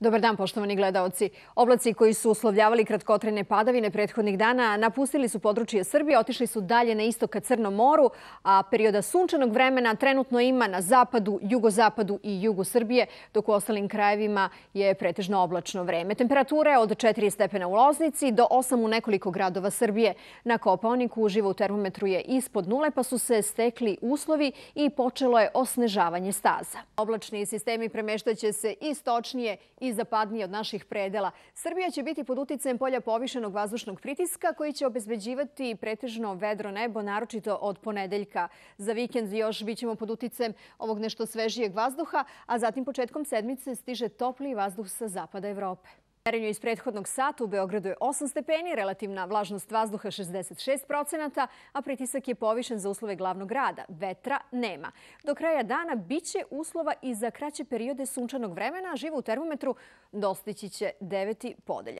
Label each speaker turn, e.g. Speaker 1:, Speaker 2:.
Speaker 1: Dobar dan, poštovani gledaoci. Oblaci koji su uslovljavali kratkotrene padavine prethodnih dana napustili su područje Srbije, otišli su dalje na istok ka Crnom moru, a perioda sunčanog vremena trenutno ima na zapadu, jugozapadu i jugu Srbije, dok u ostalim krajevima je pretežno oblačno vreme. Temperatura je od 4 stepena u Loznici do 8 u nekoliko gradova Srbije. Na Kopaoniku uživo u termometru je ispod nule, pa su se stekli uslovi i počelo je osnežavanje staza. Oblačni sistemi premeštaće se istočnije i i zapadnije od naših predela. Srbija će biti pod uticajem polja povišenog vazdušnog pritiska koji će obezbeđivati pretežno vedro nebo, naročito od ponedeljka. Za vikend još bit ćemo pod uticajem ovog nešto svežijeg vazduha, a zatim početkom sedmice stiže topli vazduh sa zapada Evrope. Merenju iz prethodnog sata u Beogradu je 8 stepeni, relativna vlažnost vazduha 66%, a pritisak je povišen za uslove glavnog grada. Vetra nema. Do kraja dana biće uslova i za kraće periode sunčanog vremena, a živo u termometru dostići će deveti podelja.